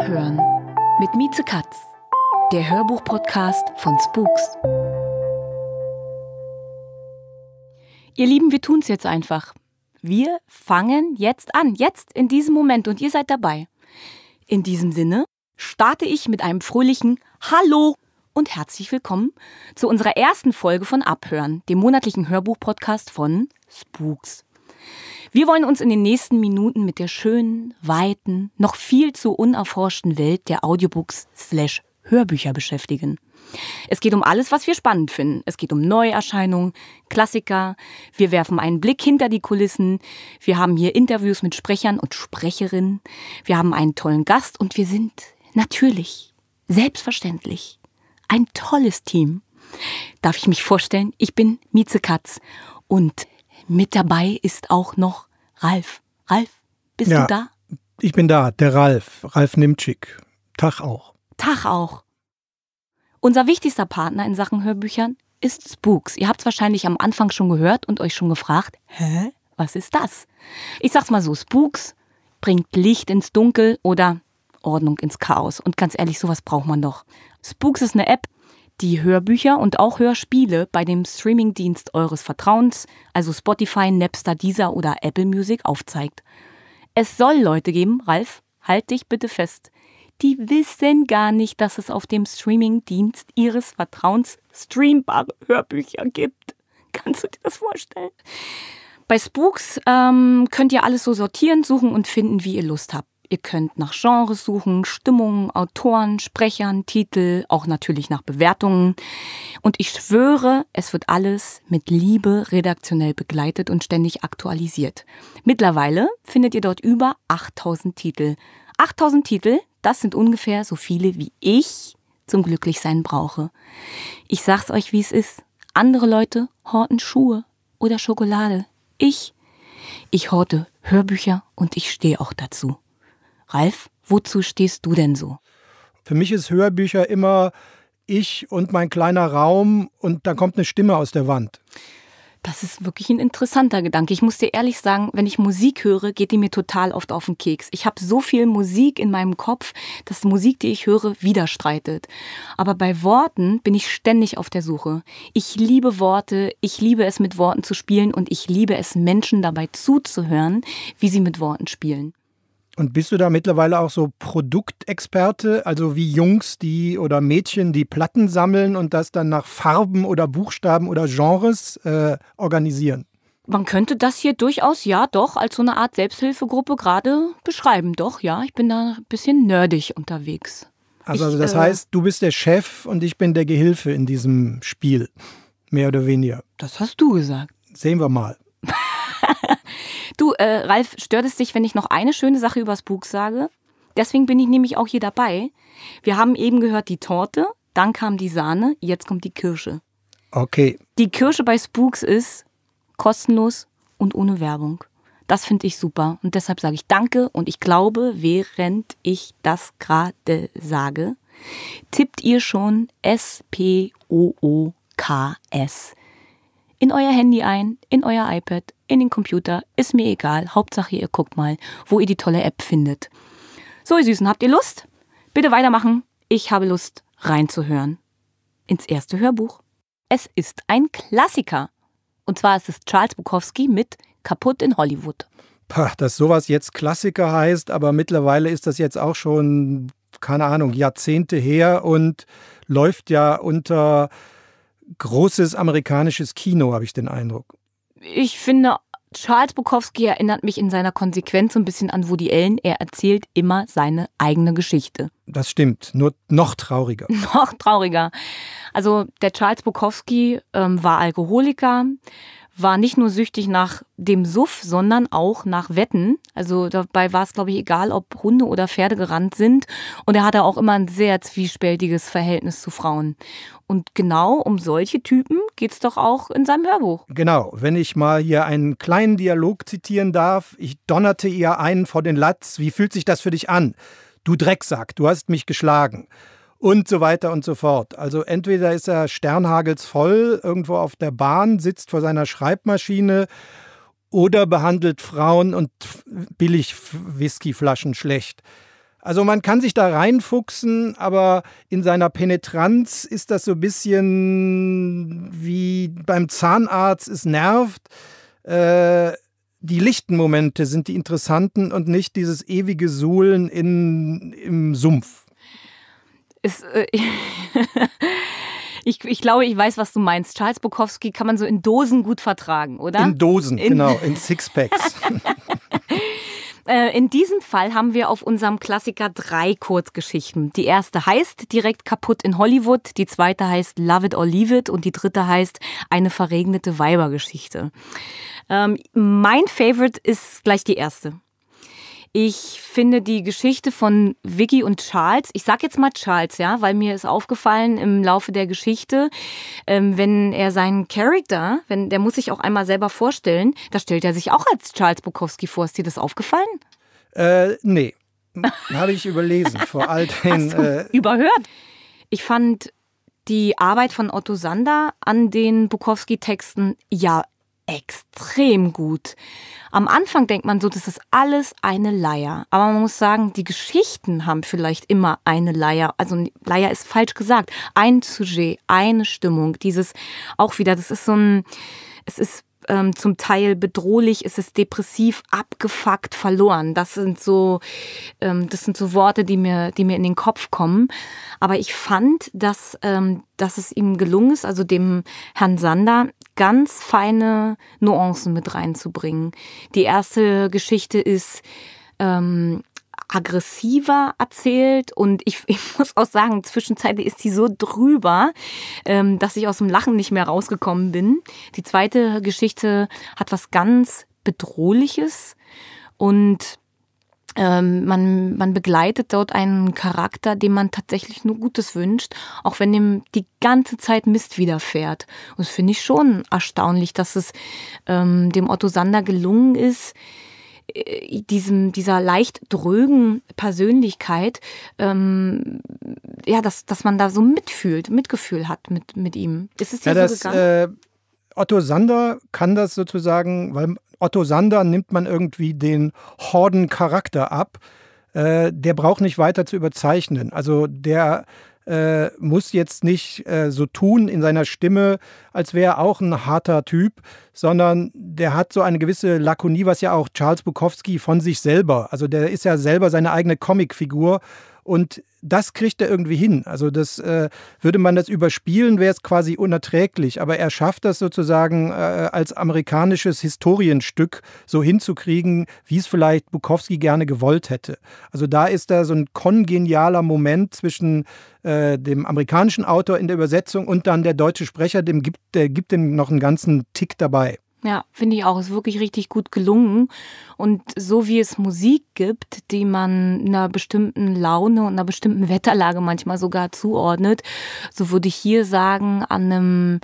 Abhören mit Mieze Katz, der Hörbuchpodcast von Spooks. Ihr Lieben, wir tun's jetzt einfach. Wir fangen jetzt an, jetzt in diesem Moment und ihr seid dabei. In diesem Sinne starte ich mit einem fröhlichen Hallo und herzlich willkommen zu unserer ersten Folge von Abhören, dem monatlichen Hörbuchpodcast von Spooks. Wir wollen uns in den nächsten Minuten mit der schönen, weiten, noch viel zu unerforschten Welt der Audiobooks slash Hörbücher beschäftigen. Es geht um alles, was wir spannend finden. Es geht um Neuerscheinungen, Klassiker. Wir werfen einen Blick hinter die Kulissen. Wir haben hier Interviews mit Sprechern und Sprecherinnen. Wir haben einen tollen Gast und wir sind natürlich, selbstverständlich, ein tolles Team. Darf ich mich vorstellen? Ich bin Mieze Katz und mit dabei ist auch noch Ralf. Ralf, bist ja, du da? Ich bin da, der Ralf, Ralf Nimczyk. Tag auch. Tag auch. Unser wichtigster Partner in Sachen Hörbüchern ist Spooks. Ihr habt es wahrscheinlich am Anfang schon gehört und euch schon gefragt, hä, was ist das? Ich sag's mal so, Spooks bringt Licht ins Dunkel oder Ordnung ins Chaos. Und ganz ehrlich, sowas braucht man doch. Spooks ist eine App, die Hörbücher und auch Hörspiele bei dem Streamingdienst eures Vertrauens, also Spotify, Napster, Deezer oder Apple Music, aufzeigt. Es soll Leute geben, Ralf, halt dich bitte fest. Die wissen gar nicht, dass es auf dem Streamingdienst ihres Vertrauens streambare Hörbücher gibt. Kannst du dir das vorstellen? Bei Spooks ähm, könnt ihr alles so sortieren, suchen und finden, wie ihr Lust habt. Ihr könnt nach Genres suchen, Stimmungen, Autoren, Sprechern, Titel, auch natürlich nach Bewertungen. Und ich schwöre, es wird alles mit Liebe redaktionell begleitet und ständig aktualisiert. Mittlerweile findet ihr dort über 8000 Titel. 8000 Titel, das sind ungefähr so viele wie ich zum Glücklichsein brauche. Ich sag's euch, wie es ist. Andere Leute horten Schuhe oder Schokolade. Ich, ich horte Hörbücher und ich stehe auch dazu. Ralf, wozu stehst du denn so? Für mich ist Hörbücher immer ich und mein kleiner Raum und da kommt eine Stimme aus der Wand. Das ist wirklich ein interessanter Gedanke. Ich muss dir ehrlich sagen, wenn ich Musik höre, geht die mir total oft auf den Keks. Ich habe so viel Musik in meinem Kopf, dass Musik, die ich höre, widerstreitet. Aber bei Worten bin ich ständig auf der Suche. Ich liebe Worte, ich liebe es mit Worten zu spielen und ich liebe es Menschen dabei zuzuhören, wie sie mit Worten spielen. Und bist du da mittlerweile auch so Produktexperte, also wie Jungs, die oder Mädchen, die Platten sammeln und das dann nach Farben oder Buchstaben oder Genres äh, organisieren? Man könnte das hier durchaus, ja, doch, als so eine Art Selbsthilfegruppe gerade beschreiben. Doch, ja, ich bin da ein bisschen nerdig unterwegs. Also, also das äh, heißt, du bist der Chef und ich bin der Gehilfe in diesem Spiel. Mehr oder weniger. Das hast du gesagt. Sehen wir mal. Du, äh, Ralf, stört es dich, wenn ich noch eine schöne Sache übers Buch sage? Deswegen bin ich nämlich auch hier dabei. Wir haben eben gehört die Torte, dann kam die Sahne, jetzt kommt die Kirsche. Okay. Die Kirsche bei Spooks ist kostenlos und ohne Werbung. Das finde ich super und deshalb sage ich danke und ich glaube, während ich das gerade sage, tippt ihr schon S-P-O-O-K-S in euer Handy ein, in euer iPad in den Computer, ist mir egal. Hauptsache ihr guckt mal, wo ihr die tolle App findet. So, ihr Süßen, habt ihr Lust? Bitte weitermachen. Ich habe Lust, reinzuhören. Ins erste Hörbuch. Es ist ein Klassiker. Und zwar ist es Charles Bukowski mit Kaputt in Hollywood. Pah, dass sowas jetzt Klassiker heißt, aber mittlerweile ist das jetzt auch schon, keine Ahnung, Jahrzehnte her und läuft ja unter großes amerikanisches Kino, habe ich den Eindruck ich finde, Charles Bukowski erinnert mich in seiner Konsequenz so ein bisschen an Woody Allen. Er erzählt immer seine eigene Geschichte. Das stimmt, nur noch trauriger. Noch trauriger. Also der Charles Bukowski ähm, war Alkoholiker, war nicht nur süchtig nach dem Suff, sondern auch nach Wetten. Also dabei war es, glaube ich, egal, ob Hunde oder Pferde gerannt sind. Und er hatte auch immer ein sehr zwiespältiges Verhältnis zu Frauen. Und genau um solche Typen geht es doch auch in seinem Hörbuch. Genau, wenn ich mal hier einen kleinen Dialog zitieren darf. Ich donnerte ihr einen vor den Latz. Wie fühlt sich das für dich an? Du Drecksack, du hast mich geschlagen und so weiter und so fort. Also entweder ist er sternhagelsvoll irgendwo auf der Bahn, sitzt vor seiner Schreibmaschine oder behandelt Frauen und billig Whiskyflaschen schlecht. Also man kann sich da reinfuchsen, aber in seiner Penetranz ist das so ein bisschen wie beim Zahnarzt, es nervt. Äh, die lichten Momente sind die interessanten und nicht dieses ewige Suhlen in, im Sumpf ist, äh, ich, ich glaube, ich weiß, was du meinst. Charles Bukowski kann man so in Dosen gut vertragen, oder? In Dosen, in genau, in Sixpacks. Äh, in diesem Fall haben wir auf unserem Klassiker drei Kurzgeschichten. Die erste heißt Direkt kaputt in Hollywood, die zweite heißt Love It or Leave It und die dritte heißt Eine verregnete Weibergeschichte. Ähm, mein Favorite ist gleich die erste. Ich finde die Geschichte von Vicky und Charles, ich sag jetzt mal Charles, ja, weil mir ist aufgefallen im Laufe der Geschichte, ähm, wenn er seinen Charakter, wenn der muss sich auch einmal selber vorstellen, da stellt er sich auch als Charles Bukowski vor. Ist dir das aufgefallen? Äh, nee. Habe ich überlesen, vor all den. Äh überhört. Ich fand die Arbeit von Otto Sander an den Bukowski-Texten ja extrem gut. Am Anfang denkt man so, das ist alles eine Leier. Aber man muss sagen, die Geschichten haben vielleicht immer eine Leier. Also Leier ist falsch gesagt. Ein Sujet, eine Stimmung. Dieses auch wieder, das ist so ein, es ist ähm, zum Teil bedrohlich, es ist depressiv, abgefuckt, verloren. Das sind so, ähm, das sind so Worte, die mir, die mir in den Kopf kommen. Aber ich fand, dass, ähm, dass es ihm gelungen ist, also dem Herrn Sander, ganz feine Nuancen mit reinzubringen. Die erste Geschichte ist, ähm, aggressiver erzählt und ich, ich muss auch sagen, zwischenzeitlich ist sie so drüber, ähm, dass ich aus dem Lachen nicht mehr rausgekommen bin. Die zweite Geschichte hat was ganz Bedrohliches und ähm, man, man begleitet dort einen Charakter, dem man tatsächlich nur Gutes wünscht, auch wenn dem die ganze Zeit Mist widerfährt. Und das finde ich schon erstaunlich, dass es ähm, dem Otto Sander gelungen ist, äh, diesem, dieser leicht drögen Persönlichkeit, ähm, ja, dass, dass man da so mitfühlt, Mitgefühl hat mit, mit ihm. Ist es dir ja, so das, gegangen? Äh Otto Sander kann das sozusagen, weil Otto Sander nimmt man irgendwie den Horden-Charakter ab. Äh, der braucht nicht weiter zu überzeichnen. Also der äh, muss jetzt nicht äh, so tun in seiner Stimme, als wäre er auch ein harter Typ, sondern der hat so eine gewisse Lakonie, was ja auch Charles Bukowski von sich selber, also der ist ja selber seine eigene Comicfigur und das kriegt er irgendwie hin. Also das äh, würde man das überspielen, wäre es quasi unerträglich. Aber er schafft das sozusagen äh, als amerikanisches Historienstück so hinzukriegen, wie es vielleicht Bukowski gerne gewollt hätte. Also da ist da so ein kongenialer Moment zwischen äh, dem amerikanischen Autor in der Übersetzung und dann der deutsche Sprecher, dem gibt, der gibt dem noch einen ganzen Tick dabei. Ja, finde ich auch. Ist wirklich richtig gut gelungen. Und so wie es Musik gibt, die man einer bestimmten Laune und einer bestimmten Wetterlage manchmal sogar zuordnet, so würde ich hier sagen, an einem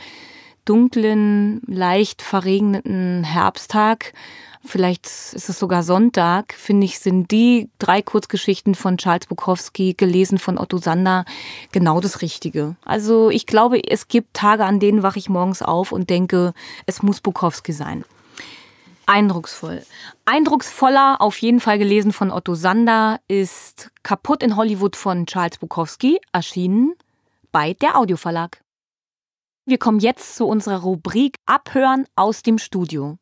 dunklen, leicht verregneten Herbsttag vielleicht ist es sogar Sonntag, finde ich, sind die drei Kurzgeschichten von Charles Bukowski, gelesen von Otto Sander, genau das Richtige. Also ich glaube, es gibt Tage, an denen wache ich morgens auf und denke, es muss Bukowski sein. Eindrucksvoll. Eindrucksvoller, auf jeden Fall gelesen von Otto Sander, ist Kaputt in Hollywood von Charles Bukowski, erschienen bei der Audioverlag. Wir kommen jetzt zu unserer Rubrik Abhören aus dem Studio.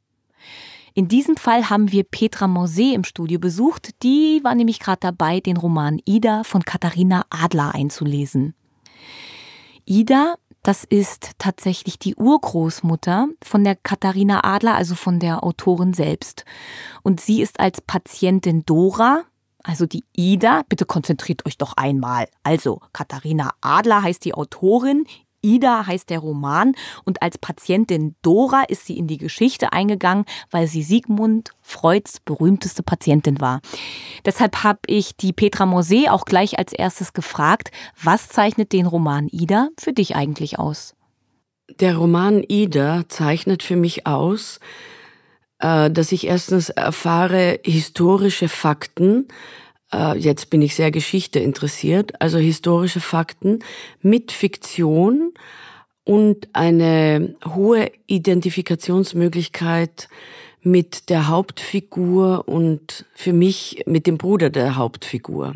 In diesem Fall haben wir Petra Mausee im Studio besucht. Die war nämlich gerade dabei, den Roman Ida von Katharina Adler einzulesen. Ida, das ist tatsächlich die Urgroßmutter von der Katharina Adler, also von der Autorin selbst. Und sie ist als Patientin Dora, also die Ida, bitte konzentriert euch doch einmal. Also Katharina Adler heißt die Autorin, Ida heißt der Roman und als Patientin Dora ist sie in die Geschichte eingegangen, weil sie Sigmund Freuds berühmteste Patientin war. Deshalb habe ich die Petra Mosé auch gleich als erstes gefragt, was zeichnet den Roman Ida für dich eigentlich aus? Der Roman Ida zeichnet für mich aus, äh, dass ich erstens erfahre historische Fakten, äh, jetzt bin ich sehr Geschichte interessiert, also historische Fakten mit Fiktion und eine hohe Identifikationsmöglichkeit mit der Hauptfigur und für mich mit dem Bruder der Hauptfigur.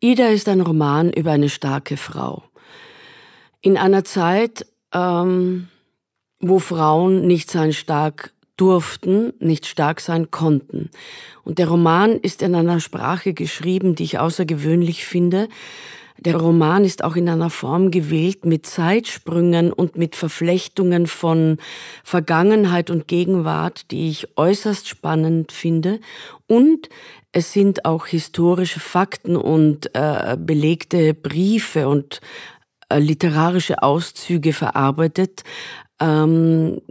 Ida ist ein Roman über eine starke Frau. In einer Zeit, ähm, wo Frauen nicht sein stark durften, nicht stark sein konnten. Und der Roman ist in einer Sprache geschrieben, die ich außergewöhnlich finde. Der Roman ist auch in einer Form gewählt mit Zeitsprüngen und mit Verflechtungen von Vergangenheit und Gegenwart, die ich äußerst spannend finde. Und es sind auch historische Fakten und äh, belegte Briefe und äh, literarische Auszüge verarbeitet, ähm,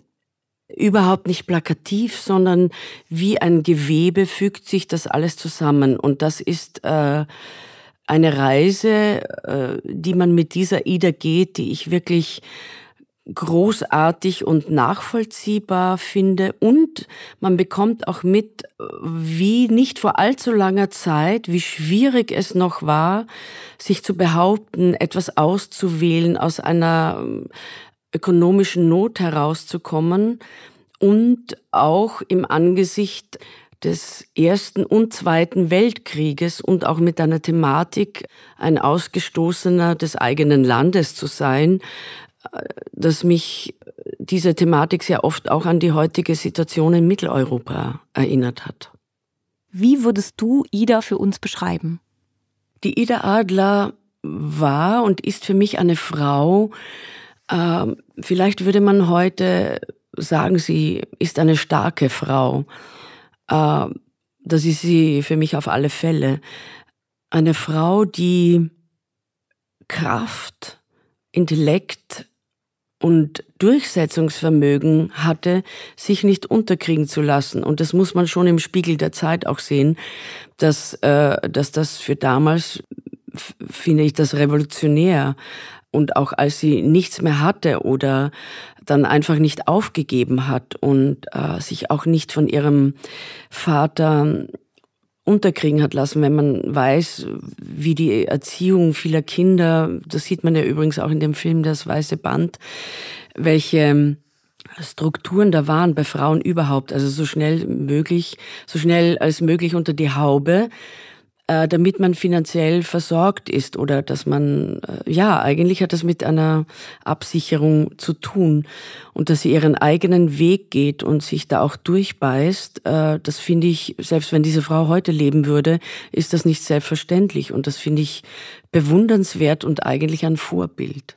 überhaupt nicht plakativ, sondern wie ein Gewebe fügt sich das alles zusammen. Und das ist äh, eine Reise, äh, die man mit dieser Ida geht, die ich wirklich großartig und nachvollziehbar finde. Und man bekommt auch mit, wie nicht vor allzu langer Zeit, wie schwierig es noch war, sich zu behaupten, etwas auszuwählen aus einer ökonomischen Not herauszukommen und auch im Angesicht des Ersten und Zweiten Weltkrieges und auch mit einer Thematik, ein Ausgestoßener des eigenen Landes zu sein, äh, dass mich diese Thematik sehr oft auch an die heutige Situation in Mitteleuropa erinnert hat. Wie würdest du Ida für uns beschreiben? Die Ida Adler war und ist für mich eine Frau, ähm, vielleicht würde man heute sagen, sie ist eine starke Frau. Ähm, das ist sie für mich auf alle Fälle. Eine Frau, die Kraft, Intellekt und Durchsetzungsvermögen hatte, sich nicht unterkriegen zu lassen. Und das muss man schon im Spiegel der Zeit auch sehen, dass, äh, dass das für damals, finde ich, das revolutionär und auch als sie nichts mehr hatte oder dann einfach nicht aufgegeben hat und äh, sich auch nicht von ihrem Vater unterkriegen hat lassen, wenn man weiß, wie die Erziehung vieler Kinder, das sieht man ja übrigens auch in dem Film Das Weiße Band, welche Strukturen da waren bei Frauen überhaupt, also so schnell möglich, so schnell als möglich unter die Haube, äh, damit man finanziell versorgt ist oder dass man, äh, ja, eigentlich hat das mit einer Absicherung zu tun und dass sie ihren eigenen Weg geht und sich da auch durchbeißt, äh, das finde ich, selbst wenn diese Frau heute leben würde, ist das nicht selbstverständlich und das finde ich bewundernswert und eigentlich ein Vorbild.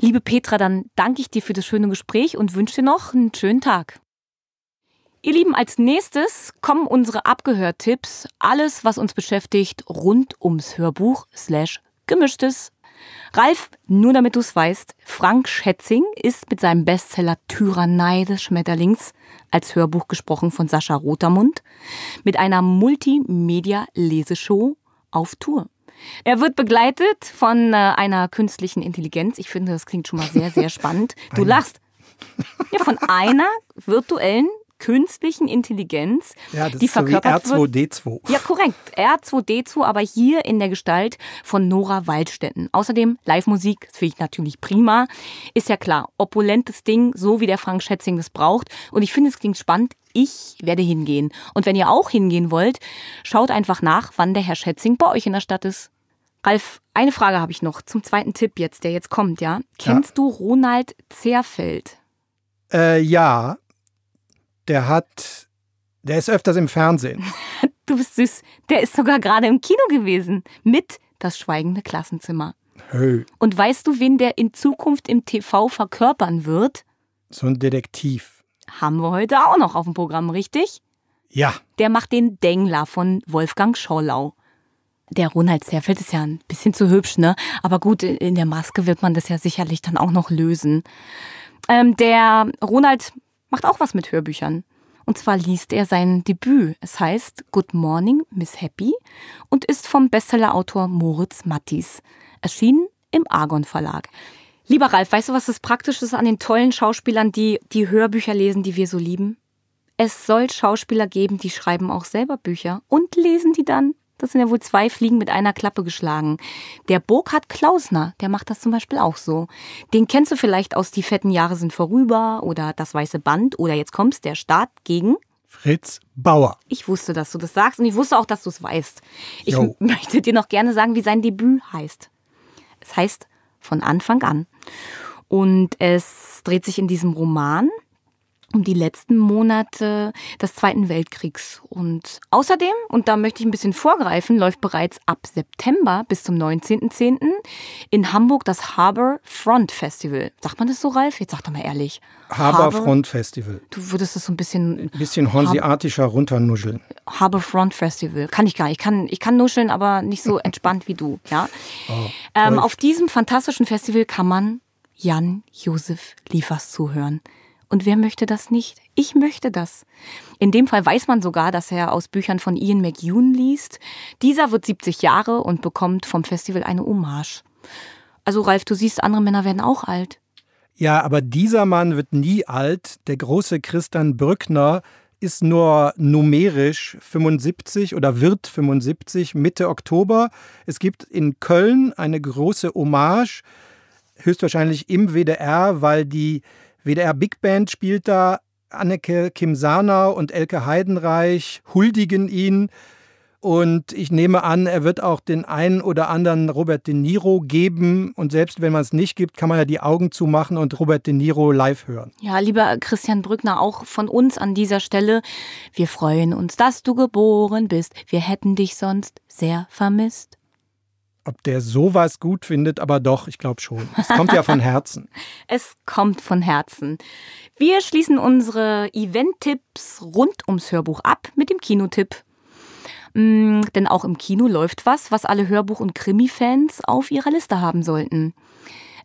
Liebe Petra, dann danke ich dir für das schöne Gespräch und wünsche dir noch einen schönen Tag. Ihr Lieben, als nächstes kommen unsere Abgehörtipps. Alles, was uns beschäftigt, rund ums Hörbuch slash gemischtes. Ralf, nur damit du es weißt, Frank Schätzing ist mit seinem Bestseller Tyrannei des Schmetterlings als Hörbuch gesprochen von Sascha Rotermund mit einer Multimedia-Leseshow auf Tour. Er wird begleitet von äh, einer künstlichen Intelligenz. Ich finde, das klingt schon mal sehr, sehr spannend. Du lachst. Ja, von einer virtuellen künstlichen Intelligenz, ja, die verkörpert so wie R2D2. Wird. Ja, korrekt. R2D2, aber hier in der Gestalt von Nora Waldstätten. Außerdem Live-Musik, das finde ich natürlich prima. Ist ja klar, opulentes Ding, so wie der Frank Schätzing das braucht. Und ich finde, es klingt spannend. Ich werde hingehen. Und wenn ihr auch hingehen wollt, schaut einfach nach, wann der Herr Schätzing bei euch in der Stadt ist. Ralf, eine Frage habe ich noch zum zweiten Tipp jetzt, der jetzt kommt, ja? Kennst ja. du Ronald Zerfeld? Äh, ja, der hat, der ist öfters im Fernsehen. Du bist süß. Der ist sogar gerade im Kino gewesen mit Das schweigende Klassenzimmer. Hey. Und weißt du, wen der in Zukunft im TV verkörpern wird? So ein Detektiv. Haben wir heute auch noch auf dem Programm, richtig? Ja. Der macht den Dengler von Wolfgang Schorlau. Der Ronald Zerfeld ist ja ein bisschen zu hübsch, ne? Aber gut, in der Maske wird man das ja sicherlich dann auch noch lösen. Ähm, der Ronald macht auch was mit Hörbüchern. Und zwar liest er sein Debüt. Es heißt Good Morning, Miss Happy und ist vom Bestsellerautor Moritz Mattis. Erschienen im Argon Verlag. Lieber Ralf, weißt du, was das Praktische ist an den tollen Schauspielern, die die Hörbücher lesen, die wir so lieben? Es soll Schauspieler geben, die schreiben auch selber Bücher und lesen die dann das sind ja wohl zwei Fliegen mit einer Klappe geschlagen. Der Burkhard Klausner, der macht das zum Beispiel auch so. Den kennst du vielleicht aus Die fetten Jahre sind vorüber oder Das weiße Band oder jetzt kommst der Staat gegen Fritz Bauer. Ich wusste, dass du das sagst und ich wusste auch, dass du es weißt. Ich jo. möchte dir noch gerne sagen, wie sein Debüt heißt. Es heißt von Anfang an. Und es dreht sich in diesem Roman um die letzten Monate des Zweiten Weltkriegs. Und außerdem, und da möchte ich ein bisschen vorgreifen, läuft bereits ab September bis zum 19.10. in Hamburg das Harbor Front Festival. Sagt man das so, Ralf? Jetzt sag doch mal ehrlich. Harbor, Front Festival. Du würdest das so ein bisschen... Ein bisschen honsiatischer runternuscheln. Harbor Front Festival. Kann ich gar nicht. Ich kann, ich kann nuscheln, aber nicht so entspannt wie du. Ja? Oh, ähm, auf diesem fantastischen Festival kann man Jan Josef Liefers zuhören. Und wer möchte das nicht? Ich möchte das. In dem Fall weiß man sogar, dass er aus Büchern von Ian McEwan liest. Dieser wird 70 Jahre und bekommt vom Festival eine Hommage. Also Ralf, du siehst, andere Männer werden auch alt. Ja, aber dieser Mann wird nie alt. Der große Christian Brückner ist nur numerisch 75 oder wird 75 Mitte Oktober. Es gibt in Köln eine große Hommage, höchstwahrscheinlich im WDR, weil die WDR Big Band spielt da. Anneke Kim Kimsana und Elke Heidenreich huldigen ihn. Und ich nehme an, er wird auch den einen oder anderen Robert De Niro geben. Und selbst wenn man es nicht gibt, kann man ja die Augen zumachen und Robert De Niro live hören. Ja, lieber Christian Brückner, auch von uns an dieser Stelle. Wir freuen uns, dass du geboren bist. Wir hätten dich sonst sehr vermisst ob der sowas gut findet, aber doch, ich glaube schon. Es kommt ja von Herzen. es kommt von Herzen. Wir schließen unsere Event-Tipps rund ums Hörbuch ab mit dem Kinotipp. Mm, denn auch im Kino läuft was, was alle Hörbuch- und Krimi-Fans auf ihrer Liste haben sollten.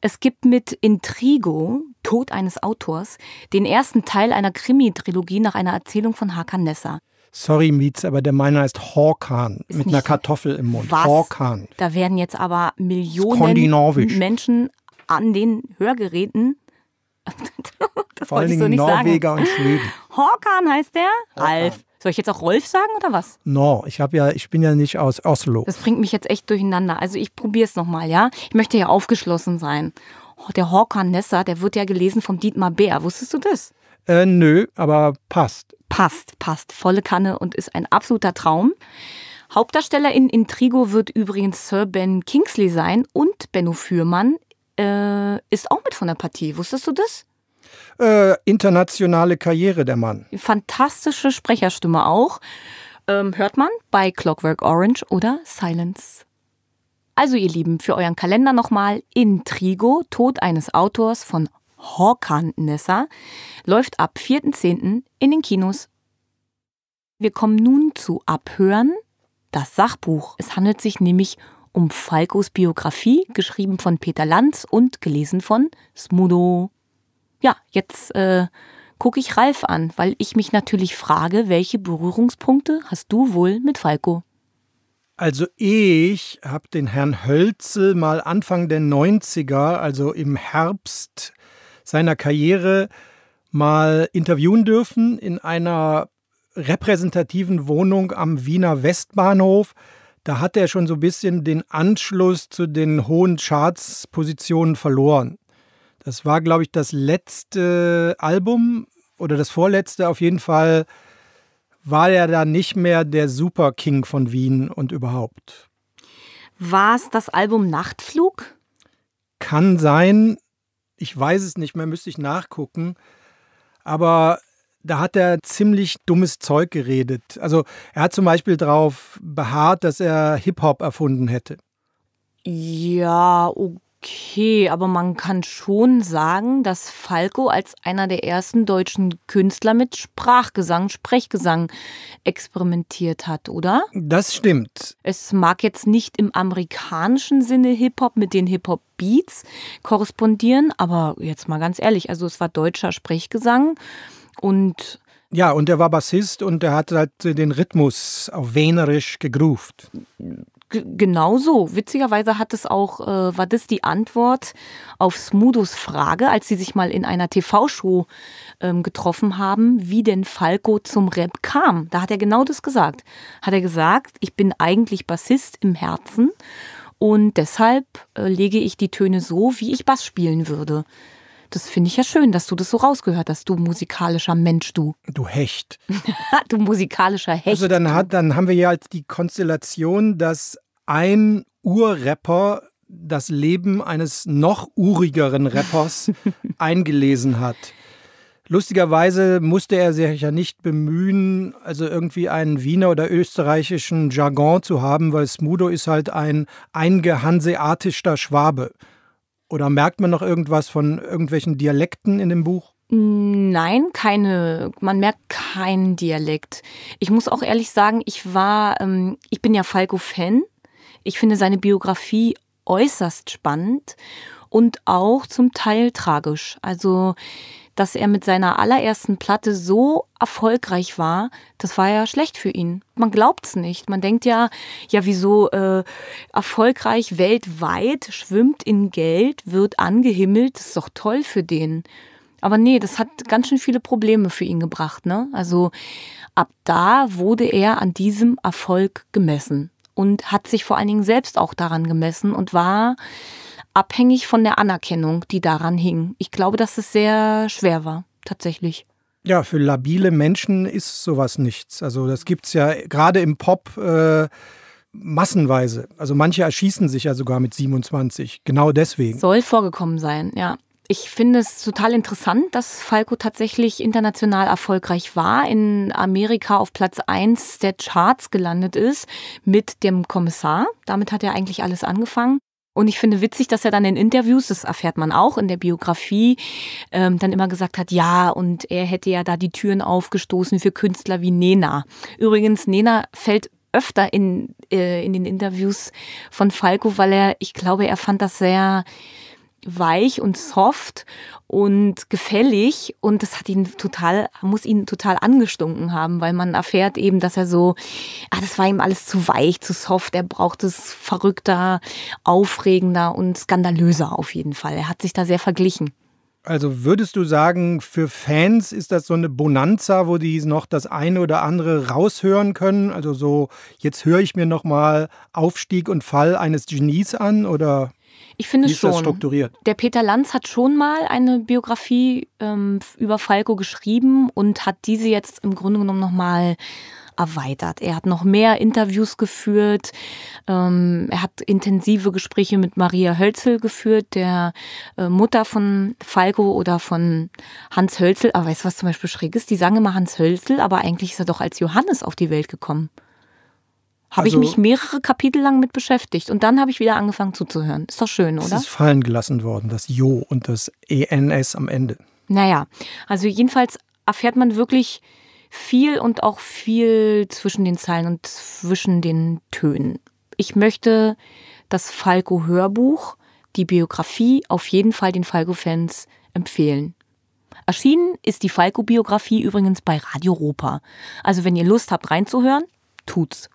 Es gibt mit Intrigo, Tod eines Autors, den ersten Teil einer Krimi-Trilogie nach einer Erzählung von Hakan Nessa sorry Mietz, aber der meiner heißt Horkan mit einer Kartoffel im Mund. Was? Horkan. Da werden jetzt aber Millionen Menschen an den Hörgeräten. Vor allen Dingen so Norweger sagen. und Schweden. Horkan heißt der? Ralf. Soll ich jetzt auch Rolf sagen oder was? No, ich habe ja, ich bin ja nicht aus Oslo. Das bringt mich jetzt echt durcheinander. Also ich probiere es nochmal, ja? Ich möchte ja aufgeschlossen sein. Oh, der Horkan Nesser, der wird ja gelesen vom Dietmar Bär. Wusstest du das? Äh, nö, aber passt passt, passt volle Kanne und ist ein absoluter Traum. Hauptdarsteller in Intrigo wird übrigens Sir Ben Kingsley sein und Benno Fürmann äh, ist auch mit von der Partie. Wusstest du das? Äh, internationale Karriere der Mann. Fantastische Sprecherstimme auch. Ähm, hört man bei Clockwork Orange oder Silence. Also ihr Lieben, für euren Kalender nochmal Intrigo, Tod eines Autors von Håkan Nessa läuft ab 4.10. in den Kinos. Wir kommen nun zu Abhören, das Sachbuch. Es handelt sich nämlich um Falkos Biografie, geschrieben von Peter Lanz und gelesen von Smudo. Ja, jetzt äh, gucke ich Ralf an, weil ich mich natürlich frage, welche Berührungspunkte hast du wohl mit Falco? Also ich habe den Herrn Hölzel mal Anfang der 90er, also im Herbst seiner Karriere mal interviewen dürfen in einer repräsentativen Wohnung am Wiener Westbahnhof. Da hat er schon so ein bisschen den Anschluss zu den hohen Chartspositionen verloren. Das war, glaube ich, das letzte Album oder das vorletzte auf jeden Fall war er da nicht mehr der Super King von Wien und überhaupt. War es das Album Nachtflug? Kann sein. Ich weiß es nicht mehr, müsste ich nachgucken. Aber da hat er ziemlich dummes Zeug geredet. Also er hat zum Beispiel darauf beharrt, dass er Hip-Hop erfunden hätte. Ja, okay. Oh Okay, aber man kann schon sagen, dass Falco als einer der ersten deutschen Künstler mit Sprachgesang, Sprechgesang experimentiert hat, oder? Das stimmt. Es mag jetzt nicht im amerikanischen Sinne Hip-Hop mit den Hip-Hop-Beats korrespondieren, aber jetzt mal ganz ehrlich, also es war deutscher Sprechgesang und ja, und er war Bassist und er hat halt den Rhythmus auf Wähnerisch gegroovt genau so. Witzigerweise hat es auch, äh, war das die Antwort auf Smudos Frage, als sie sich mal in einer TV-Show ähm, getroffen haben, wie denn Falco zum Rap kam. Da hat er genau das gesagt. Hat er gesagt, ich bin eigentlich Bassist im Herzen und deshalb äh, lege ich die Töne so, wie ich Bass spielen würde. Das finde ich ja schön, dass du das so rausgehört hast, du musikalischer Mensch, du. Du Hecht. du musikalischer Hecht. Also dann, hat, dann haben wir ja halt die Konstellation, dass ein Urrapper das Leben eines noch urigeren Rappers eingelesen hat. Lustigerweise musste er sich ja nicht bemühen, also irgendwie einen Wiener oder österreichischen Jargon zu haben, weil Smudo ist halt ein eingehanseatischer Schwabe. Oder merkt man noch irgendwas von irgendwelchen Dialekten in dem Buch? Mm, nein, keine. Man merkt keinen Dialekt. Ich muss auch ehrlich sagen, ich war, ähm, ich bin ja Falco-Fan. Ich finde seine Biografie äußerst spannend und auch zum Teil tragisch. Also dass er mit seiner allerersten Platte so erfolgreich war, das war ja schlecht für ihn. Man glaubt es nicht. Man denkt ja, ja wieso äh, erfolgreich weltweit, schwimmt in Geld, wird angehimmelt, das ist doch toll für den. Aber nee, das hat ganz schön viele Probleme für ihn gebracht. Ne? Also ab da wurde er an diesem Erfolg gemessen und hat sich vor allen Dingen selbst auch daran gemessen und war abhängig von der Anerkennung, die daran hing. Ich glaube, dass es sehr schwer war, tatsächlich. Ja, für labile Menschen ist sowas nichts. Also das gibt es ja gerade im Pop äh, massenweise. Also manche erschießen sich ja sogar mit 27, genau deswegen. Soll vorgekommen sein, ja. Ich finde es total interessant, dass Falco tatsächlich international erfolgreich war, in Amerika auf Platz 1 der Charts gelandet ist mit dem Kommissar. Damit hat er eigentlich alles angefangen. Und ich finde witzig, dass er dann in Interviews, das erfährt man auch in der Biografie, ähm, dann immer gesagt hat, ja, und er hätte ja da die Türen aufgestoßen für Künstler wie Nena. Übrigens, Nena fällt öfter in, äh, in den Interviews von Falco, weil er, ich glaube, er fand das sehr weich und soft und gefällig und das hat ihn total, muss ihn total angestunken haben, weil man erfährt eben, dass er so, ah, das war ihm alles zu weich, zu soft, er braucht es verrückter, aufregender und skandalöser auf jeden Fall. Er hat sich da sehr verglichen. Also würdest du sagen, für Fans ist das so eine Bonanza, wo die noch das eine oder andere raushören können? Also so, jetzt höre ich mir nochmal Aufstieg und Fall eines Genies an oder ich finde Wie ist schon. Das strukturiert? Der Peter Lanz hat schon mal eine Biografie ähm, über Falco geschrieben und hat diese jetzt im Grunde genommen nochmal erweitert. Er hat noch mehr Interviews geführt. Ähm, er hat intensive Gespräche mit Maria Hölzel geführt, der äh, Mutter von Falco oder von Hans Hölzel. Aber weißt du, was zum Beispiel schräg ist? Die sagen immer Hans Hölzel, aber eigentlich ist er doch als Johannes auf die Welt gekommen. Habe also, ich mich mehrere Kapitel lang mit beschäftigt und dann habe ich wieder angefangen zuzuhören. Ist doch schön, oder? Es ist fallen gelassen worden, das Jo und das ENS am Ende. Naja, also jedenfalls erfährt man wirklich viel und auch viel zwischen den Zeilen und zwischen den Tönen. Ich möchte das Falco-Hörbuch, die Biografie, auf jeden Fall den Falco-Fans empfehlen. Erschienen ist die Falco-Biografie übrigens bei Radio Europa. Also wenn ihr Lust habt reinzuhören, tut's.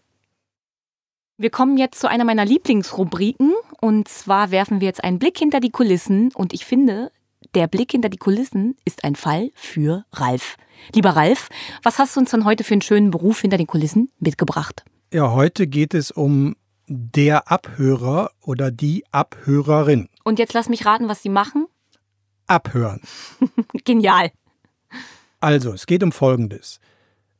Wir kommen jetzt zu einer meiner Lieblingsrubriken und zwar werfen wir jetzt einen Blick hinter die Kulissen und ich finde, der Blick hinter die Kulissen ist ein Fall für Ralf. Lieber Ralf, was hast du uns denn heute für einen schönen Beruf hinter den Kulissen mitgebracht? Ja, heute geht es um der Abhörer oder die Abhörerin. Und jetzt lass mich raten, was sie machen. Abhören. Genial. Also, es geht um Folgendes.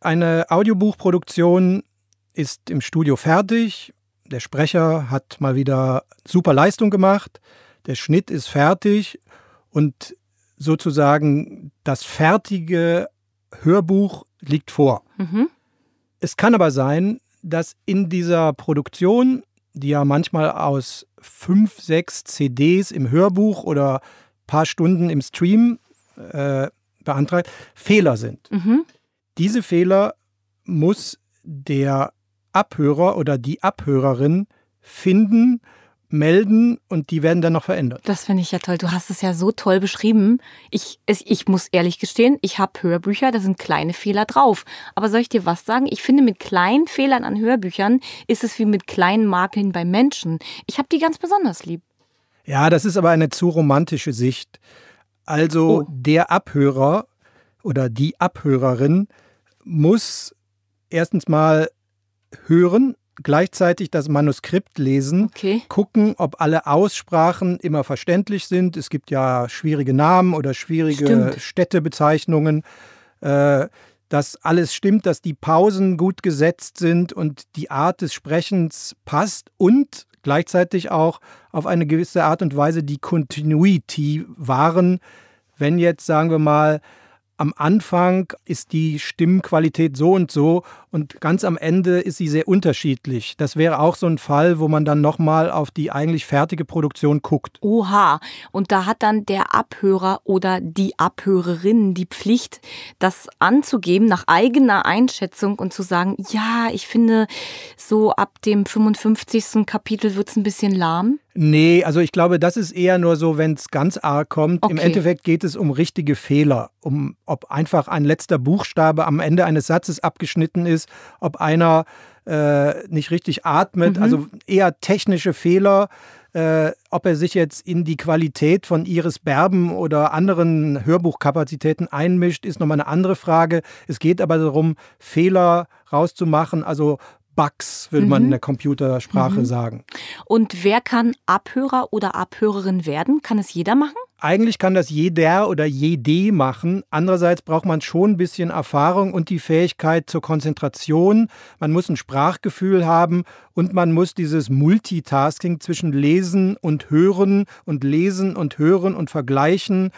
Eine Audiobuchproduktion ist im Studio fertig. Der Sprecher hat mal wieder super Leistung gemacht. Der Schnitt ist fertig und sozusagen das fertige Hörbuch liegt vor. Mhm. Es kann aber sein, dass in dieser Produktion, die ja manchmal aus fünf, sechs CDs im Hörbuch oder paar Stunden im Stream äh, beantragt, Fehler sind. Mhm. Diese Fehler muss der Abhörer oder die Abhörerin finden, melden und die werden dann noch verändert. Das finde ich ja toll. Du hast es ja so toll beschrieben. Ich, ich muss ehrlich gestehen, ich habe Hörbücher, da sind kleine Fehler drauf. Aber soll ich dir was sagen? Ich finde, mit kleinen Fehlern an Hörbüchern ist es wie mit kleinen Makeln bei Menschen. Ich habe die ganz besonders lieb. Ja, das ist aber eine zu romantische Sicht. Also oh. der Abhörer oder die Abhörerin muss erstens mal hören, gleichzeitig das Manuskript lesen, okay. gucken, ob alle Aussprachen immer verständlich sind. Es gibt ja schwierige Namen oder schwierige Stimmt. Städtebezeichnungen. Äh, dass alles stimmt, dass die Pausen gut gesetzt sind und die Art des Sprechens passt und gleichzeitig auch auf eine gewisse Art und Weise die Continuity wahren. Wenn jetzt, sagen wir mal, am Anfang ist die Stimmqualität so und so und ganz am Ende ist sie sehr unterschiedlich. Das wäre auch so ein Fall, wo man dann nochmal auf die eigentlich fertige Produktion guckt. Oha. Und da hat dann der Abhörer oder die Abhörerin die Pflicht, das anzugeben nach eigener Einschätzung und zu sagen, ja, ich finde, so ab dem 55. Kapitel wird es ein bisschen lahm. Nee, also ich glaube, das ist eher nur so, wenn es ganz arg kommt. Okay. Im Endeffekt geht es um richtige Fehler, um ob einfach ein letzter Buchstabe am Ende eines Satzes abgeschnitten ist ist, ob einer äh, nicht richtig atmet, mhm. also eher technische Fehler. Äh, ob er sich jetzt in die Qualität von Iris Berben oder anderen Hörbuchkapazitäten einmischt, ist nochmal eine andere Frage. Es geht aber darum, Fehler rauszumachen, also Bugs, würde mhm. man in der Computersprache mhm. sagen. Und wer kann Abhörer oder Abhörerin werden? Kann es jeder machen? eigentlich kann das jeder oder jede machen. Andererseits braucht man schon ein bisschen Erfahrung und die Fähigkeit zur Konzentration. Man muss ein Sprachgefühl haben und man muss dieses Multitasking zwischen Lesen und Hören und Lesen und Hören und Vergleichen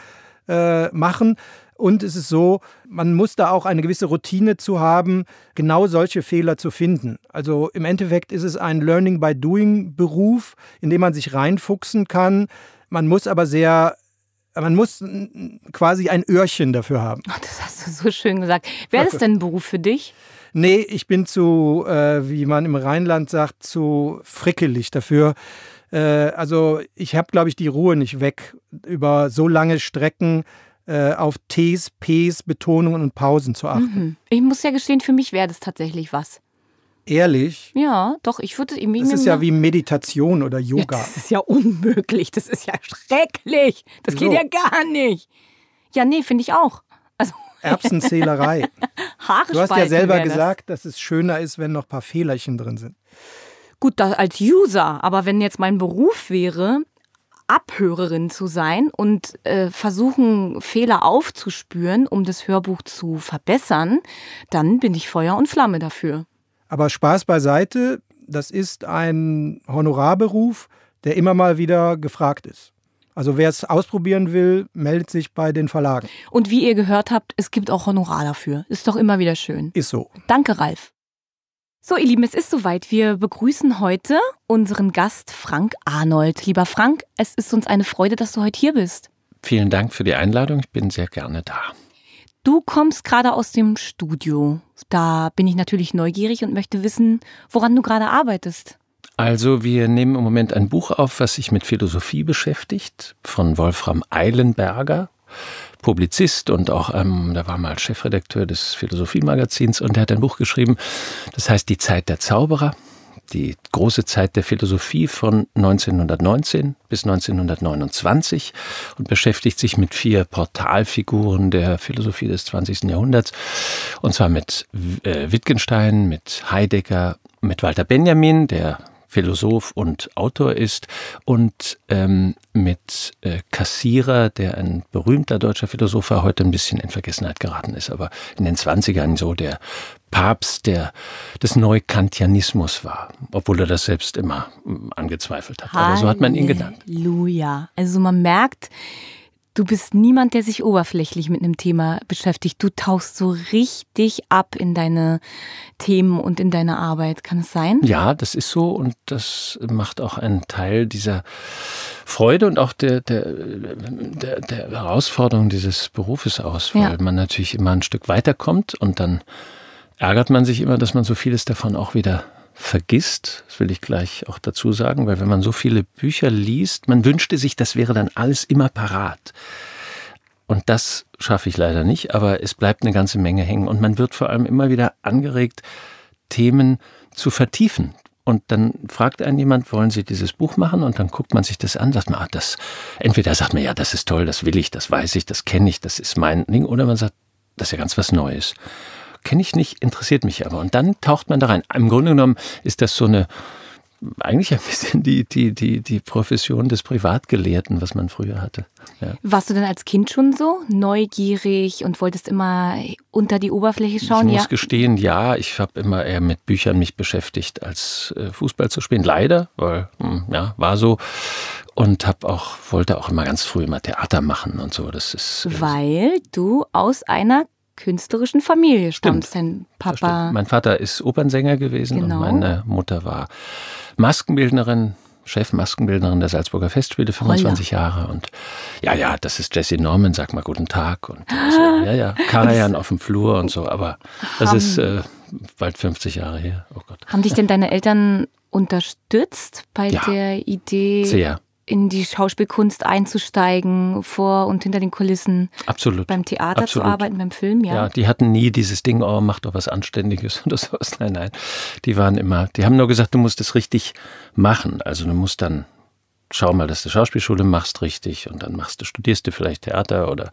äh, machen. Und es ist so, man muss da auch eine gewisse Routine zu haben, genau solche Fehler zu finden. Also im Endeffekt ist es ein Learning by Doing Beruf, in dem man sich reinfuchsen kann. Man muss aber sehr man muss quasi ein Öhrchen dafür haben. Oh, das hast du so schön gesagt. Wäre das denn ein Beruf für dich? Nee, ich bin zu, äh, wie man im Rheinland sagt, zu frickelig dafür. Äh, also ich habe, glaube ich, die Ruhe nicht weg über so lange Strecken äh, auf Ts, Ps, Betonungen und Pausen zu achten. Mhm. Ich muss ja gestehen, für mich wäre das tatsächlich was. Ehrlich? Ja, doch, ich würde ihm. Das ist ja wie Meditation oder Yoga. Ja, das ist ja unmöglich. Das ist ja schrecklich. Das so. geht ja gar nicht. Ja, nee, finde ich auch. Also. Erbsenzählerei. Haare Du hast ja selber gesagt, das. dass es schöner ist, wenn noch ein paar Fehlerchen drin sind. Gut, als User, aber wenn jetzt mein Beruf wäre, Abhörerin zu sein und äh, versuchen, Fehler aufzuspüren, um das Hörbuch zu verbessern, dann bin ich Feuer und Flamme dafür. Aber Spaß beiseite, das ist ein Honorarberuf, der immer mal wieder gefragt ist. Also wer es ausprobieren will, meldet sich bei den Verlagen. Und wie ihr gehört habt, es gibt auch Honorar dafür. Ist doch immer wieder schön. Ist so. Danke, Ralf. So, ihr Lieben, es ist soweit. Wir begrüßen heute unseren Gast Frank Arnold. Lieber Frank, es ist uns eine Freude, dass du heute hier bist. Vielen Dank für die Einladung. Ich bin sehr gerne da. Du kommst gerade aus dem Studio. Da bin ich natürlich neugierig und möchte wissen, woran du gerade arbeitest. Also wir nehmen im Moment ein Buch auf, was sich mit Philosophie beschäftigt, von Wolfram Eilenberger, Publizist und auch, ähm, da war mal Chefredakteur des Philosophiemagazins und er hat ein Buch geschrieben, das heißt Die Zeit der Zauberer die große Zeit der Philosophie von 1919 bis 1929 und beschäftigt sich mit vier Portalfiguren der Philosophie des 20. Jahrhunderts. Und zwar mit äh, Wittgenstein, mit Heidegger, mit Walter Benjamin, der Philosoph und Autor ist und ähm, mit äh, Kassierer, der ein berühmter deutscher Philosoph war, heute ein bisschen in Vergessenheit geraten ist, aber in den 20ern so der Papst der, des Neukantianismus war, obwohl er das selbst immer hm, angezweifelt hat. Aber so hat man ihn genannt. Halleluja. Also man merkt, Du bist niemand, der sich oberflächlich mit einem Thema beschäftigt. Du tauchst so richtig ab in deine Themen und in deine Arbeit. Kann es sein? Ja, das ist so und das macht auch einen Teil dieser Freude und auch der, der, der, der Herausforderung dieses Berufes aus, weil ja. man natürlich immer ein Stück weiterkommt und dann ärgert man sich immer, dass man so vieles davon auch wieder vergisst. Das will ich gleich auch dazu sagen, weil wenn man so viele Bücher liest, man wünschte sich, das wäre dann alles immer parat. Und das schaffe ich leider nicht, aber es bleibt eine ganze Menge hängen. Und man wird vor allem immer wieder angeregt, Themen zu vertiefen. Und dann fragt einen jemand, wollen Sie dieses Buch machen? Und dann guckt man sich das an, sagt man, ah, das, entweder sagt man, ja, das ist toll, das will ich, das weiß ich, das kenne ich, das ist mein Ding, oder man sagt, das ist ja ganz was Neues kenne ich nicht, interessiert mich aber. Und dann taucht man da rein. Im Grunde genommen ist das so eine, eigentlich ein bisschen die, die, die, die Profession des Privatgelehrten, was man früher hatte. Ja. Warst du denn als Kind schon so neugierig und wolltest immer unter die Oberfläche schauen? Ich muss ja. gestehen, ja, ich habe immer eher mit Büchern mich beschäftigt, als äh, Fußball zu spielen. Leider, weil, hm, ja, war so. Und hab auch, wollte auch immer ganz früh immer Theater machen und so. Das ist. Äh, weil du aus einer künstlerischen Familie stammt sein Papa. Mein Vater ist Opernsänger gewesen genau. und meine Mutter war Maskenbildnerin. Chefmaskenbildnerin der Salzburger Festspiele, 25 Holla. Jahre. Und ja, ja, das ist Jesse Norman, sag mal guten Tag. Und so, ah, ja, ja, Karajan auf dem Flur und so. Aber das haben, ist äh, bald 50 Jahre her. Oh Gott. Haben dich denn deine Eltern unterstützt bei ja, der Idee? Sehr in die Schauspielkunst einzusteigen, vor und hinter den Kulissen. Absolut. Beim Theater Absolut. zu arbeiten, beim Film, ja. Ja, die hatten nie dieses Ding, oh, mach doch was Anständiges oder sowas. Nein, nein. Die waren immer, die haben nur gesagt, du musst es richtig machen. Also du musst dann, schau mal, dass du Schauspielschule machst richtig und dann machst du, studierst du vielleicht Theater oder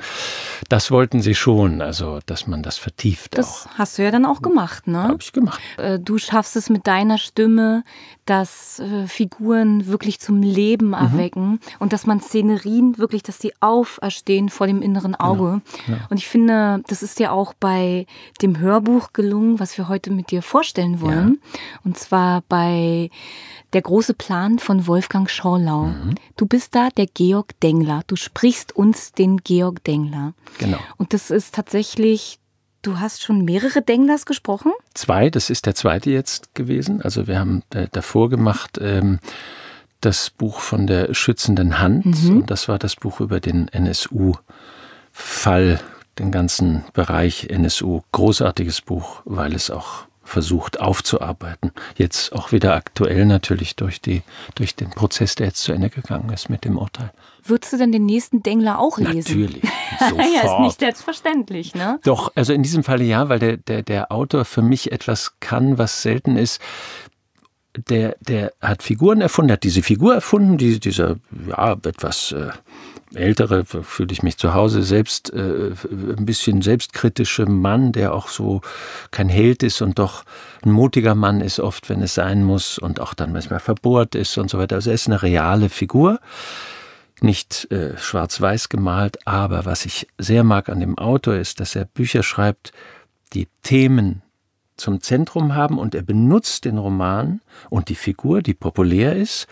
das wollten sie schon, also dass man das vertieft. Das auch. hast du ja dann auch gemacht, ne? Hab ich gemacht. Äh, du schaffst es mit deiner Stimme, dass äh, Figuren wirklich zum Leben mhm. erwecken mhm. und dass man Szenerien wirklich, dass sie auferstehen vor dem inneren genau. Auge. Ja. Ja. Und ich finde, das ist ja auch bei dem Hörbuch gelungen, was wir heute mit dir vorstellen wollen. Ja. Und zwar bei Der große Plan von Wolfgang Schorlau. Mhm. Du bist da der Georg Dengler. Du sprichst uns den Georg Dengler. Genau. Und das ist tatsächlich Du hast schon mehrere Denglers gesprochen? Zwei, das ist der zweite jetzt gewesen. Also wir haben äh, davor gemacht ähm, das Buch von der schützenden Hand mhm. und das war das Buch über den NSU-Fall, den ganzen Bereich NSU. Großartiges Buch, weil es auch versucht aufzuarbeiten. Jetzt auch wieder aktuell natürlich durch, die, durch den Prozess, der jetzt zu Ende gegangen ist mit dem Urteil. Würdest du denn den nächsten Dengler auch lesen? Natürlich. Sofort. ja, ist nicht selbstverständlich, ne? Doch, also in diesem Falle ja, weil der, der, der Autor für mich etwas kann, was selten ist. Der, der hat Figuren erfunden, hat diese Figur erfunden, die, dieser, ja, etwas. Äh, ältere, fühle ich mich zu Hause, selbst äh, ein bisschen selbstkritische Mann, der auch so kein Held ist und doch ein mutiger Mann ist oft, wenn es sein muss und auch dann manchmal verbohrt ist und so weiter. Also er ist eine reale Figur, nicht äh, schwarz-weiß gemalt, aber was ich sehr mag an dem Autor ist, dass er Bücher schreibt, die Themen zum Zentrum haben und er benutzt den Roman und die Figur, die populär ist,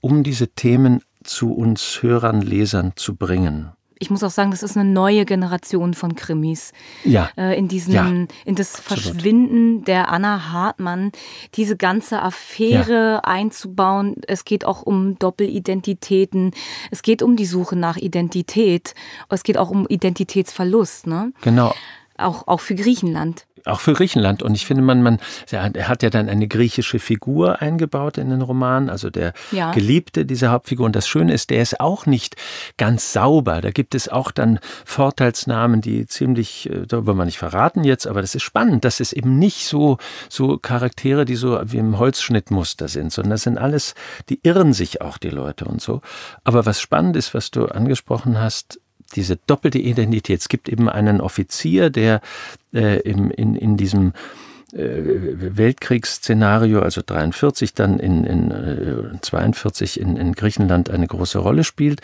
um diese Themen zu uns Hörern, Lesern zu bringen ich muss auch sagen, das ist eine neue Generation von Krimis. Ja. Äh, in diesem, ja, in das absolut. Verschwinden der Anna Hartmann, diese ganze Affäre ja. einzubauen. Es geht auch um Doppelidentitäten. Es geht um die Suche nach Identität. Es geht auch um Identitätsverlust, ne? Genau. Auch, auch für Griechenland auch für Griechenland. Und ich finde, man, man, er hat ja dann eine griechische Figur eingebaut in den Roman, also der ja. Geliebte dieser Hauptfigur. Und das Schöne ist, der ist auch nicht ganz sauber. Da gibt es auch dann Vorteilsnamen, die ziemlich, äh, da wollen wir nicht verraten jetzt, aber das ist spannend. Das ist eben nicht so, so Charaktere, die so wie im Holzschnittmuster sind, sondern das sind alles, die irren sich auch die Leute und so. Aber was spannend ist, was du angesprochen hast, diese doppelte Identität. Es gibt eben einen Offizier, der äh, im, in, in diesem äh, Weltkriegsszenario, also 43, dann in, in 42 äh, in, in Griechenland eine große Rolle spielt.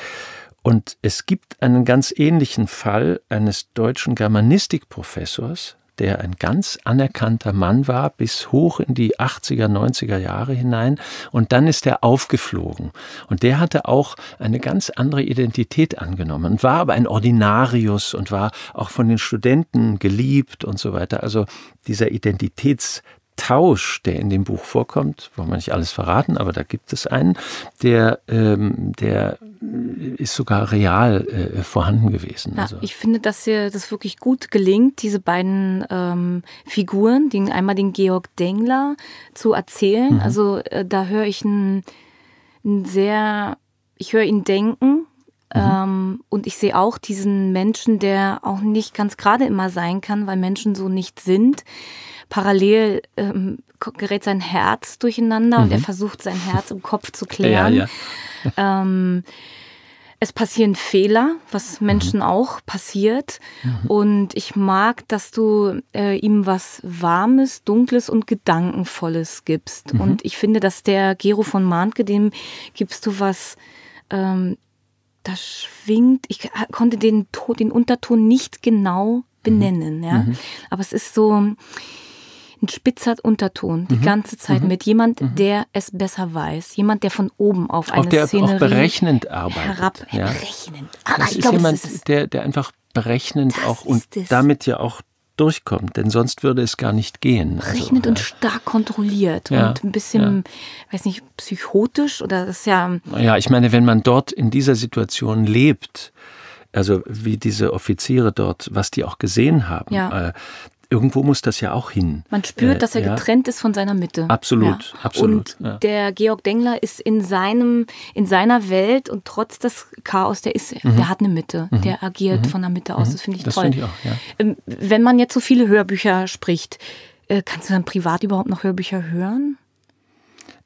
Und es gibt einen ganz ähnlichen Fall eines deutschen Germanistikprofessors, der ein ganz anerkannter Mann war, bis hoch in die 80er, 90er Jahre hinein. Und dann ist er aufgeflogen. Und der hatte auch eine ganz andere Identität angenommen und war aber ein Ordinarius und war auch von den Studenten geliebt und so weiter. Also dieser Identitäts Tausch, der in dem Buch vorkommt, wollen wir nicht alles verraten, aber da gibt es einen, der, ähm, der äh, ist sogar real äh, vorhanden gewesen. Ja, also. Ich finde, dass hier das wirklich gut gelingt, diese beiden ähm, Figuren, den, einmal den Georg Dengler zu erzählen. Mhm. Also äh, da höre ich einen, einen sehr, ich höre ihn denken, Mhm. Ähm, und ich sehe auch diesen Menschen, der auch nicht ganz gerade immer sein kann, weil Menschen so nicht sind parallel ähm, gerät sein Herz durcheinander mhm. und er mhm. versucht sein Herz im Kopf zu klären. Ja, ja. Ähm, es passieren Fehler, was mhm. Menschen auch passiert. Mhm. Und ich mag, dass du äh, ihm was Warmes, Dunkles und Gedankenvolles gibst. Mhm. Und ich finde, dass der Gero von Mahnke, dem gibst du was, ähm, da schwingt, ich konnte den, den Unterton nicht genau mhm. benennen, ja. Aber es ist so, ein spitzer Unterton die mhm. ganze Zeit mhm. mit. Jemand, mhm. der es besser weiß. Jemand, der von oben auf eine auch der Szenerie auch berechnend arbeitet. Herab, ja. berechnend. Aber ah, das ich ist glaub, jemand, das ist der, der einfach berechnend auch und es. damit ja auch durchkommt, denn sonst würde es gar nicht gehen. Rechnet also, und ja. Äh, stark kontrolliert ja, und ein bisschen, ja. weiß nicht, psychotisch oder das ist ja. Ähm, ja, ich meine, wenn man dort in dieser Situation lebt, also wie diese Offiziere dort, was die auch gesehen haben, ja. Äh, irgendwo muss das ja auch hin. Man spürt, äh, dass er ja. getrennt ist von seiner Mitte. Absolut, ja. absolut. Und ja. der Georg Dengler ist in seinem, in seiner Welt und trotz des Chaos, der ist, mhm. der hat eine Mitte. Mhm. Der agiert mhm. von der Mitte aus. Mhm. Das finde ich das toll. Find ich auch, ähm, Wenn man jetzt so viele Hörbücher spricht, äh, kannst du dann privat überhaupt noch Hörbücher hören?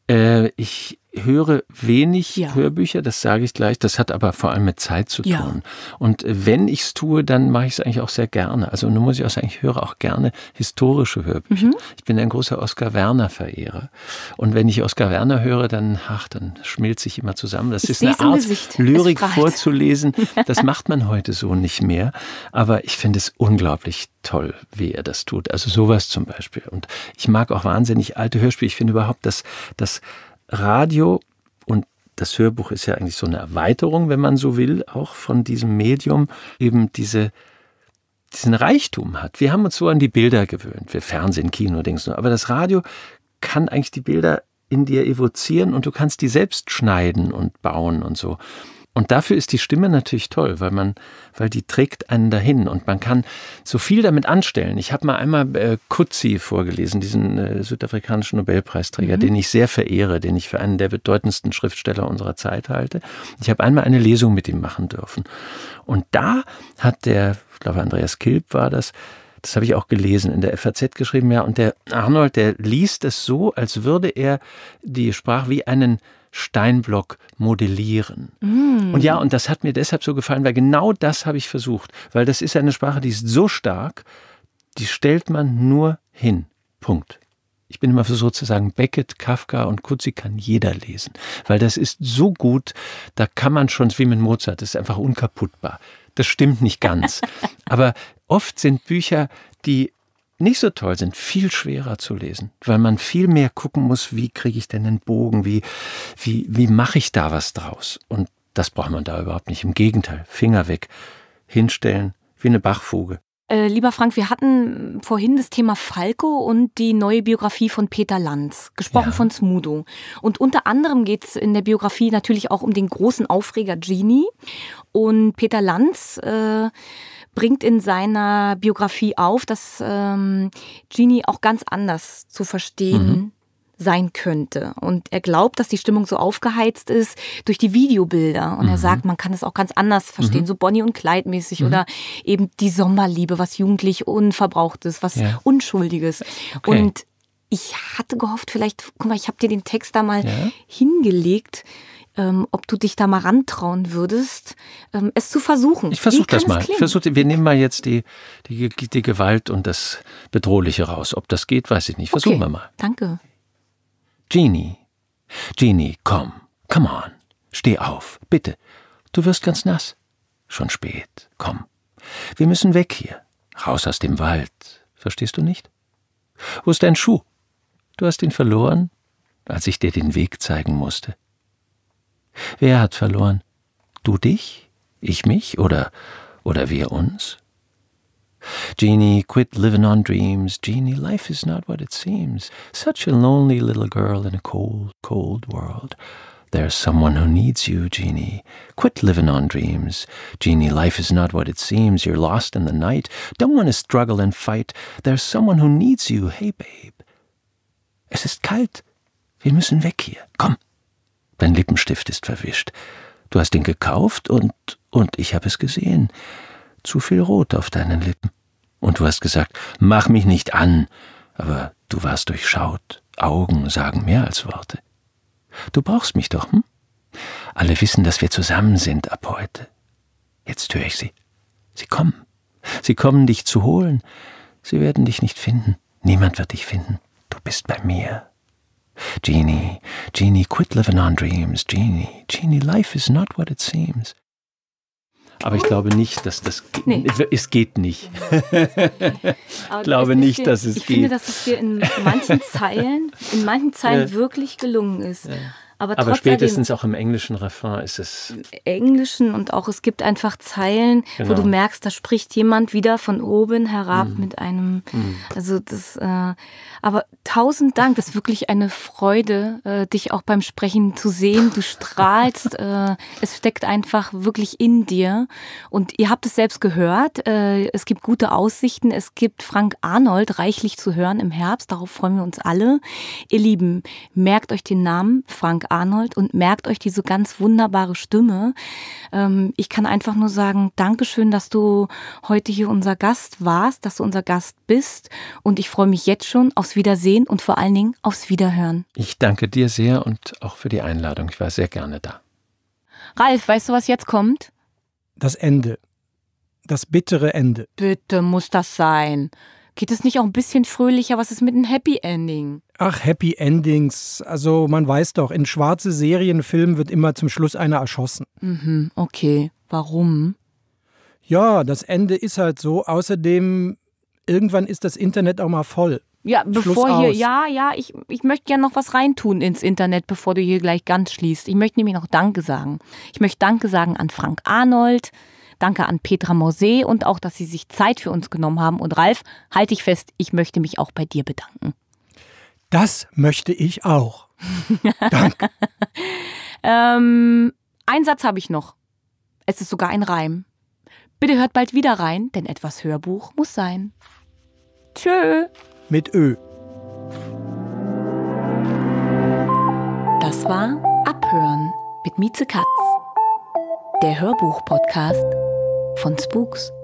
Äh, ich höre wenig ja. Hörbücher, das sage ich gleich. Das hat aber vor allem mit Zeit zu tun. Und äh, wenn ich es tue, dann mache ich es eigentlich auch sehr gerne. Also nun muss ich auch sagen, ich höre auch gerne historische Hörbücher. Mhm. Ich bin ein großer Oskar Werner-Verehrer. Und wenn ich Oskar Werner höre, dann, ach, dann schmilzt sich immer zusammen. Das ich ist eine Art, Gesicht. Lyrik vorzulesen. Das macht man heute so nicht mehr. Aber ich finde es unglaublich toll, wie er das tut. Also sowas zum Beispiel. Und ich mag auch wahnsinnig alte Hörspiele. Ich finde überhaupt, dass dass Radio und das Hörbuch ist ja eigentlich so eine Erweiterung, wenn man so will, auch von diesem Medium eben diese diesen Reichtum hat. Wir haben uns so an die Bilder gewöhnt, wir Fernsehen, Kino, Dings nur. Aber das Radio kann eigentlich die Bilder in dir evozieren und du kannst die selbst schneiden und bauen und so. Und dafür ist die Stimme natürlich toll, weil man, weil die trägt einen dahin und man kann so viel damit anstellen. Ich habe mal einmal äh, Kutzi vorgelesen, diesen äh, südafrikanischen Nobelpreisträger, mhm. den ich sehr verehre, den ich für einen der bedeutendsten Schriftsteller unserer Zeit halte. Ich habe einmal eine Lesung mit ihm machen dürfen. Und da hat der, ich glaube Andreas Kilp war das, das habe ich auch gelesen, in der FAZ geschrieben, ja, und der Arnold, der liest es so, als würde er die Sprache wie einen Steinblock modellieren. Mm. Und ja, und das hat mir deshalb so gefallen, weil genau das habe ich versucht, weil das ist eine Sprache, die ist so stark, die stellt man nur hin. Punkt. Ich bin immer für sozusagen Beckett, Kafka und Kutzi kann jeder lesen, weil das ist so gut, da kann man schon, wie mit Mozart, das ist einfach unkaputtbar. Das stimmt nicht ganz. Aber oft sind Bücher, die nicht so toll sind, viel schwerer zu lesen, weil man viel mehr gucken muss, wie kriege ich denn einen Bogen, wie, wie, wie mache ich da was draus. Und das braucht man da überhaupt nicht. Im Gegenteil, Finger weg, hinstellen, wie eine Bachfuge. Äh, lieber Frank, wir hatten vorhin das Thema Falco und die neue Biografie von Peter Lanz, gesprochen ja. von Smudo. Und unter anderem geht es in der Biografie natürlich auch um den großen Aufreger Genie. Und Peter Lanz äh, bringt in seiner Biografie auf, dass ähm, Genie auch ganz anders zu verstehen mhm. sein könnte. Und er glaubt, dass die Stimmung so aufgeheizt ist durch die Videobilder. Und mhm. er sagt, man kann es auch ganz anders verstehen, mhm. so Bonnie und Clyde mäßig mhm. oder eben die Sommerliebe, was jugendlich unverbraucht ist, was ja. unschuldiges. Okay. Und ich hatte gehofft, vielleicht, guck mal, ich habe dir den Text da mal ja. hingelegt ähm, ob du dich da mal rantrauen würdest, ähm, es zu versuchen. Ich versuche das mal. Ich versuch, wir nehmen mal jetzt die, die, die, Gewalt und das Bedrohliche raus. Ob das geht, weiß ich nicht. Versuchen okay. wir mal. Danke. Genie. Genie, komm. Come on. Steh auf. Bitte. Du wirst ganz nass. Schon spät. Komm. Wir müssen weg hier. Raus aus dem Wald. Verstehst du nicht? Wo ist dein Schuh? Du hast ihn verloren, als ich dir den Weg zeigen musste. Wer hat verloren? Du dich? Ich mich? Oder, oder wir uns? Jeannie, quit living on dreams. Jeannie, life is not what it seems. Such a lonely little girl in a cold, cold world. There's someone who needs you, Jeannie. Quit living on dreams. Jeannie, life is not what it seems. You're lost in the night. Don't want to struggle and fight. There's someone who needs you. Hey, babe. Es ist kalt. Wir müssen weg hier. Komm. Dein Lippenstift ist verwischt. Du hast ihn gekauft und, und ich habe es gesehen. Zu viel Rot auf deinen Lippen. Und du hast gesagt, mach mich nicht an. Aber du warst durchschaut. Augen sagen mehr als Worte. Du brauchst mich doch, hm? Alle wissen, dass wir zusammen sind ab heute. Jetzt höre ich sie. Sie kommen. Sie kommen, dich zu holen. Sie werden dich nicht finden. Niemand wird dich finden. Du bist bei mir. Genie, Genie, quit living on dreams. Genie, Genie, life is not what it seems. Aber ich glaube nicht, dass das Nee. Es geht nicht. ich glaube nicht, dir, dass es ich geht. Ich finde, dass es dir in manchen Zeilen, in manchen Zeilen ja. wirklich gelungen ist. Ja. Aber, Aber spätestens auch im englischen Refrain ist es. Im Englischen und auch es gibt einfach Zeilen, genau. wo du merkst, da spricht jemand wieder von oben herab mhm. mit einem. Mhm. Also das. Äh, aber tausend Dank, das ist wirklich eine Freude, äh, dich auch beim Sprechen zu sehen. Du strahlst. äh, es steckt einfach wirklich in dir. Und ihr habt es selbst gehört. Äh, es gibt gute Aussichten. Es gibt Frank Arnold reichlich zu hören im Herbst. Darauf freuen wir uns alle. Ihr Lieben, merkt euch den Namen Frank Arnold und merkt euch diese ganz wunderbare Stimme. Ähm, ich kann einfach nur sagen, Dankeschön, dass du heute hier unser Gast warst, dass du unser Gast bist. Und ich freue mich jetzt schon aufs Wiedersehen und vor allen Dingen aufs Wiederhören. Ich danke dir sehr und auch für die Einladung. Ich war sehr gerne da. Ralf, weißt du, was jetzt kommt? Das Ende. Das bittere Ende. Bitte muss das sein. Geht es nicht auch ein bisschen fröhlicher? Was ist mit einem Happy Ending? Ach, Happy Endings. Also man weiß doch, in schwarze Serienfilmen wird immer zum Schluss einer erschossen. Mhm, okay. Warum? Ja, das Ende ist halt so. Außerdem, irgendwann ist das Internet auch mal voll. Ja, bevor hier, ja, ja, ich, ich möchte gerne noch was reintun ins Internet, bevor du hier gleich ganz schließt. Ich möchte nämlich noch Danke sagen. Ich möchte Danke sagen an Frank Arnold, Danke an Petra Morsee und auch, dass Sie sich Zeit für uns genommen haben. Und Ralf, halte ich fest, ich möchte mich auch bei dir bedanken. Das möchte ich auch. Danke. ähm, einen Satz habe ich noch. Es ist sogar ein Reim. Bitte hört bald wieder rein, denn etwas Hörbuch muss sein. Tschö. Mit Ö. Das war Abhören mit Mieze Katz der Hörbuch-Podcast von Spooks.